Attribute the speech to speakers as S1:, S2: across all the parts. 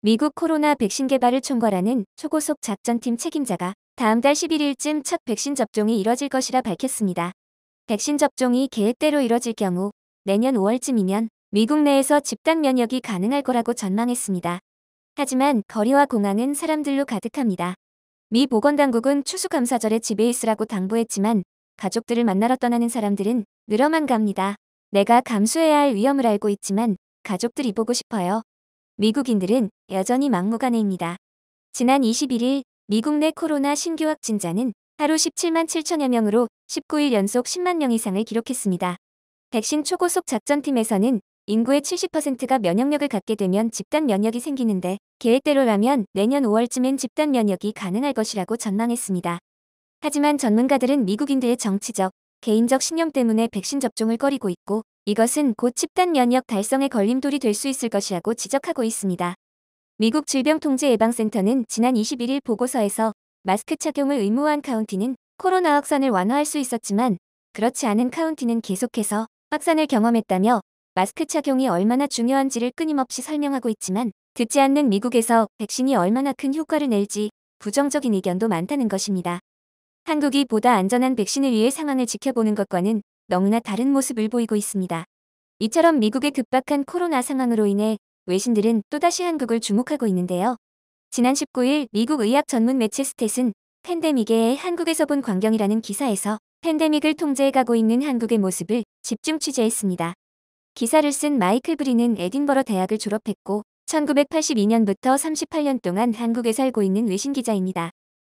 S1: 미국 코로나 백신 개발을 총괄하는 초고속 작전팀 책임자가 다음 달 11일쯤 첫 백신 접종이 이뤄질 것이라 밝혔습니다. 백신 접종이 계획대로 이뤄질 경우 내년 5월쯤이면 미국 내에서 집단 면역이 가능할 거라고 전망했습니다. 하지만 거리와 공항은 사람들로 가득합니다. 미 보건당국은 추수감사절에 집에 있으라고 당부했지만 가족들을 만나러 떠나는 사람들은 늘어만 갑니다. 내가 감수해야 할 위험을 알고 있지만 가족들이 보고 싶어요. 미국인들은 여전히 막무가내입니다. 지난 21일 미국 내 코로나 신규 확진자는 하루 17만 7천여 명으로 19일 연속 10만 명 이상을 기록했습니다. 백신 초고속 작전팀에서는 인구의 70%가 면역력을 갖게 되면 집단 면역이 생기는데 계획대로라면 내년 5월쯤엔 집단 면역이 가능할 것이라고 전망했습니다. 하지만 전문가들은 미국인들의 정치적, 개인적 신념 때문에 백신 접종을 꺼리고 있고 이것은 곧집단 면역 달성의 걸림돌이 될 수 있을 것이라고 지적하고 있습니다. 미국 질병통제예방센터는 지난 21일 보고서에서 마스크 착용을 의무화한 카운티는 코로나 확산을 완화할 수 있었지만 그렇지 않은 카운티는 계속해서 확산을 경험했다며 마스크 착용이 얼마나 중요한지를 끊임없이 설명하고 있지만 듣지 않는 미국에서 백신이 얼마나 큰 효과를 낼지 부정적인 의견도 많다는 것입니다. 한국이 보다 안전한 백신을 위해 상황을 지켜보는 것과는 너무나 다른 모습을 보이고 있습니다. 이처럼 미국의 급박한 코로나 상황으로 인해 외신들은 또다시 한국을 주목하고 있는데요. 지난 19일 미국 의학 전문 매체 스탯은 팬데믹에 한국에서 본 광경이라는 기사에서 팬데믹을 통제해가고 있는 한국의 모습을 집중 취재했습니다. 기사를 쓴 마이클 브리는 에딘버러 대학을 졸업했고 1982년부터 38년 동안 한국에 살고 있는 외신 기자입니다.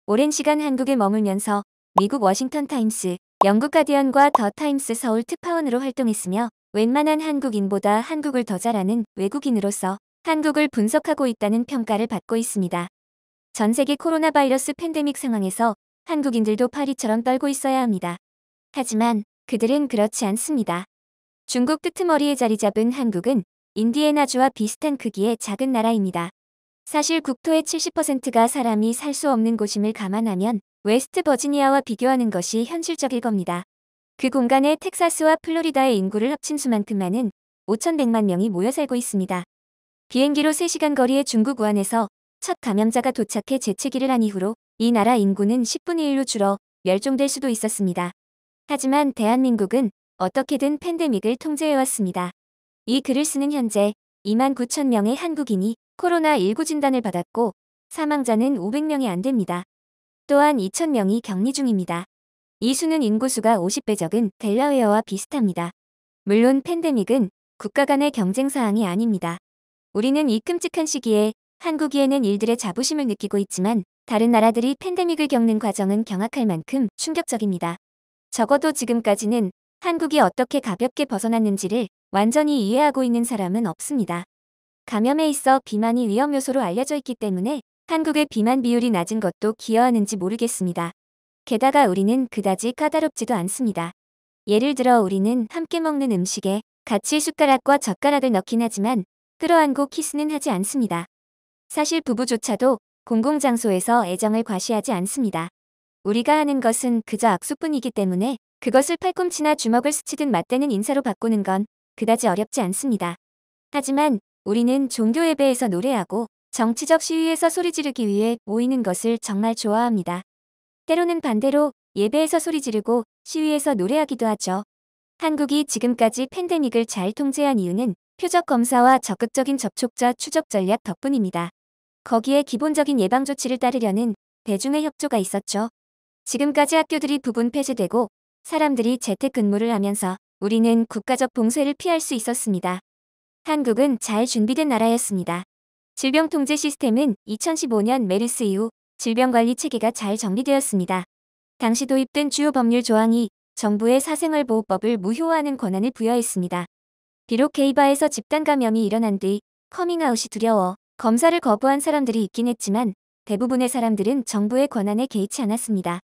S1: 오랜 시간 한국에 머물면서 미국 워싱턴 타임스, 영국 가디언과 더 타임스 서울 특파원으로 활동했으며 웬만한 한국인보다 한국을 더 잘하는 외국인으로서 한국을 분석하고 있다는 평가를 받고 있습니다. 전 세계 코로나 바이러스 팬데믹 상황에서 한국인들도 파리처럼 떨고 있어야 합니다. 하지만 그들은 그렇지 않습니다. 중국 뜨트머리에 자리 잡은 한국은 인디애나주와 비슷한 크기의 작은 나라입니다. 사실 국토의 70%가 사람이 살 수 없는 곳임을 감안하면 웨스트 버지니아와 비교하는 것이 현실적일 겁니다. 그 공간에 텍사스와 플로리다의 인구를 합친 수만큼 많은 5,100만 명이 모여 살고 있습니다. 비행기로 3시간 거리의 중국 우한에서 첫 감염자가 도착해 재채기를 한 이후로 이 나라 인구는 10분의 1로 줄어 멸종될 수도 있었습니다. 하지만 대한민국은 어떻게든 팬데믹을 통제해왔습니다. 이 글을 쓰는 현재 2만 9천 명의 한국인이 코로나19 진단을 받았고 사망자는 500명이 안 됩니다. 또한 2,000명이 격리 중입니다. 이 수는 인구수가 50배 적은 델라웨어와 비슷합니다. 물론 팬데믹은 국가 간의 경쟁 사항이 아닙니다. 우리는 이 끔찍한 시기에 한국이에는 일들의 자부심을 느끼고 있지만 다른 나라들이 팬데믹을 겪는 과정은 경악할 만큼 충격적입니다. 적어도 지금까지는 한국이 어떻게 가볍게 벗어났는지를 완전히 이해하고 있는 사람은 없습니다. 감염에 있어 비만이 위험 요소로 알려져 있기 때문에 한국의 비만 비율이 낮은 것도 기여하는지 모르겠습니다. 게다가 우리는 그다지 까다롭지도 않습니다. 예를 들어 우리는 함께 먹는 음식에 같이 숟가락과 젓가락을 넣긴 하지만 끌어안고 키스는 하지 않습니다. 사실 부부조차도 공공장소에서 애정을 과시하지 않습니다. 우리가 하는 것은 그저 악수뿐이기 때문에 그것을 팔꿈치나 주먹을 스치든 맞대는 인사로 바꾸는 건 그다지 어렵지 않습니다. 하지만 우리는 종교 예배에서 노래하고 정치적 시위에서 소리 지르기 위해 모이는 것을 정말 좋아합니다. 때로는 반대로 예배에서 소리 지르고 시위에서 노래하기도 하죠. 한국이 지금까지 팬데믹을 잘 통제한 이유는 표적 검사와 적극적인 접촉자 추적 전략 덕분입니다. 거기에 기본적인 예방 조치를 따르려는 대중의 협조가 있었죠. 지금까지 학교들이 부분 폐쇄되고 사람들이 재택근무를 하면서 우리는 국가적 봉쇄를 피할 수 있었습니다. 한국은 잘 준비된 나라였습니다. 질병통제 시스템은 2015년 메르스 이후 질병관리 체계가 잘 정리되었습니다. 당시 도입된 주요 법률 조항이 정부의 사생활보호법을 무효화하는 권한을 부여했습니다. 비록 게이바에서 집단 감염이 일어난 뒤 커밍아웃이 두려워 검사를 거부한 사람들이 있긴 했지만 대부분의 사람들은 정부의 권한에 개의치 않았습니다.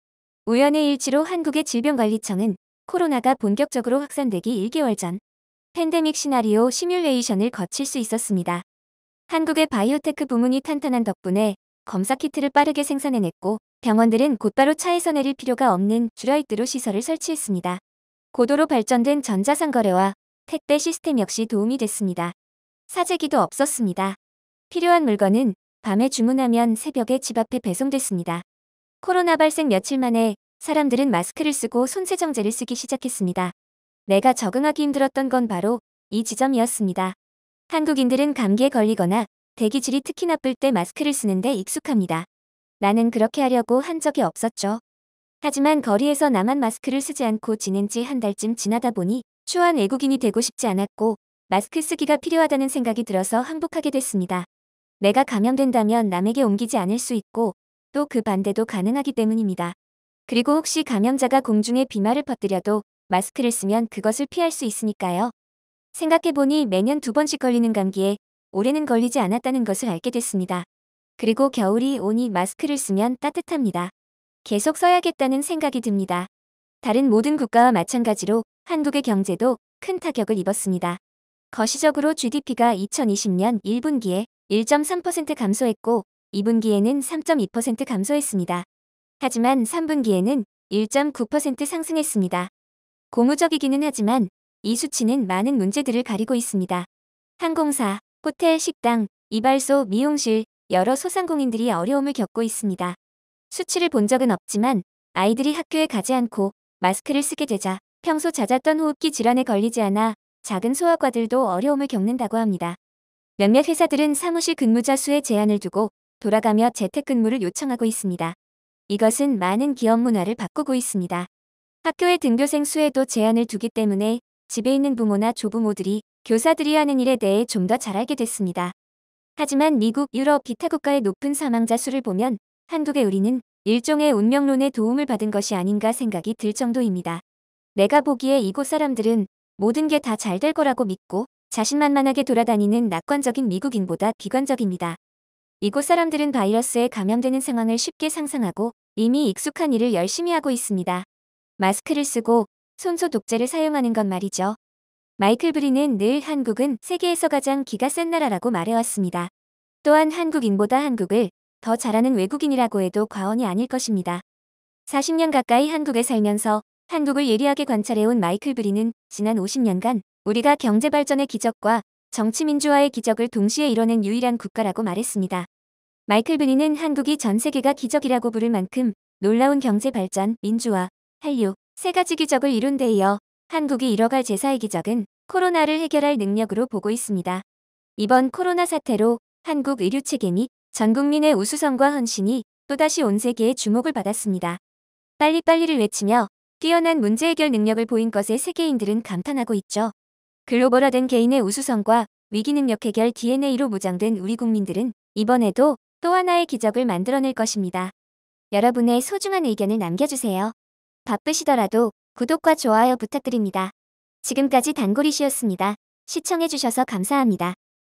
S1: 우연의 일치로 한국의 질병관리청은 코로나가 본격적으로 확산되기 1개월 전 팬데믹 시나리오 시뮬레이션을 거칠 수 있었습니다. 한국의 바이오테크 부문이 탄탄한 덕분에 검사 키트를 빠르게 생산해냈고 병원들은 곧바로 차에서 내릴 필요가 없는 주라이트로 시설을 설치했습니다. 고도로 발전된 전자상거래와 택배 시스템 역시 도움이 됐습니다. 사재기도 없었습니다. 필요한 물건은 밤에 주문하면 새벽에 집 앞에 배송됐습니다. 코로나 발생 며칠 만에 사람들은 마스크를 쓰고 손세정제를 쓰기 시작했습니다. 내가 적응하기 힘들었던 건 바로 이 지점이었습니다. 한국인들은 감기에 걸리거나 대기질이 특히 나쁠 때 마스크를 쓰는데 익숙합니다. 나는 그렇게 하려고 한 적이 없었죠. 하지만 거리에서 나만 마스크를 쓰지 않고 지낸 지 한 달쯤 지나다 보니 추한 외국인이 되고 싶지 않았고 마스크 쓰기가 필요하다는 생각이 들어서 항복하게 됐습니다. 내가 감염된다면 남에게 옮기지 않을 수 있고 또 그 반대도 가능하기 때문입니다. 그리고 혹시 감염자가 공중에 비말을 퍼뜨려도 마스크를 쓰면 그것을 피할 수 있으니까요. 생각해보니 매년 두 번씩 걸리는 감기에 올해는 걸리지 않았다는 것을 알게 됐습니다. 그리고 겨울이 오니 마스크를 쓰면 따뜻합니다. 계속 써야겠다는 생각이 듭니다. 다른 모든 국가와 마찬가지로 한국의 경제도 큰 타격을 입었습니다. 거시적으로 GDP가 2020년 1분기에 1.3% 감소했고 2분기에는 3.2% 감소했습니다. 하지만 3분기에는 1.9% 상승했습니다. 고무적이기는 하지만 이 수치는 많은 문제들을 가리고 있습니다. 항공사, 호텔, 식당, 이발소, 미용실, 여러 소상공인들이 어려움을 겪고 있습니다. 수치를 본 적은 없지만 아이들이 학교에 가지 않고 마스크를 쓰게 되자 평소 잦았던 호흡기 질환에 걸리지 않아 작은 소아과들도 어려움을 겪는다고 합니다. 몇몇 회사들은 사무실 근무자 수에 제한을 두고 돌아가며 재택근무를 요청하고 있습니다. 이것은 많은 기업 문화를 바꾸고 있습니다. 학교의 등교생 수에도 제한을 두기 때문에 집에 있는 부모나 조부모들이 교사들이 하는 일에 대해 좀 더 잘 알게 됐습니다. 하지만 미국, 유럽 기타 국가의 높은 사망자 수를 보면 한국의 우리는 일종의 운명론의 도움을 받은 것이 아닌가 생각이 들 정도입니다. 내가 보기에 이곳 사람들은 모든 게 다 잘 될 거라고 믿고 자신만만하게 돌아다니는 낙관적인 미국인보다 비관적입니다. 이곳 사람들은 바이러스에 감염되는 상황을 쉽게 상상하고 이미 익숙한 일을 열심히 하고 있습니다. 마스크를 쓰고 손소 독재를 사용하는 것 말이죠. 마이클 브리는 늘 한국은 세계에서 가장 기가 센 나라라고 말해왔습니다. 또한 한국인보다 한국을 더 잘하는 외국인이라고 해도 과언이 아닐 것입니다. 40년 가까이 한국에 살면서 한국을 예리하게 관찰해온 마이클 브리는 지난 50년간 우리가 경제발전의 기적과 정치민주화의 기적을 동시에 이뤄낸 유일한 국가라고 말했습니다. 마이클 브리는 한국이 전 세계가 기적이라고 부를 만큼 놀라운 경제발전, 민주화, 한류, 세 가지 기적을 이룬 데 이어 한국이 잃어갈 제사의 기적은 코로나를 해결할 능력으로 보고 있습니다. 이번 코로나 사태로 한국 의료 체계 및 전국민의 우수성과 헌신이 또다시 온 세계의 주목을 받았습니다. 빨리빨리를 외치며 뛰어난 문제 해결 능력을 보인 것에 세계인들은 감탄하고 있죠. 글로벌화된 개인의 우수성과 위기 능력 해결 DNA로 무장된 우리 국민들은 이번에도 또 하나의 기적을 만들어낼 것입니다. 여러분의 소중한 의견을 남겨주세요. 바쁘시더라도 구독과 좋아요 부탁드립니다. 지금까지 단골이시였습니다. 시청해주셔서 감사합니다.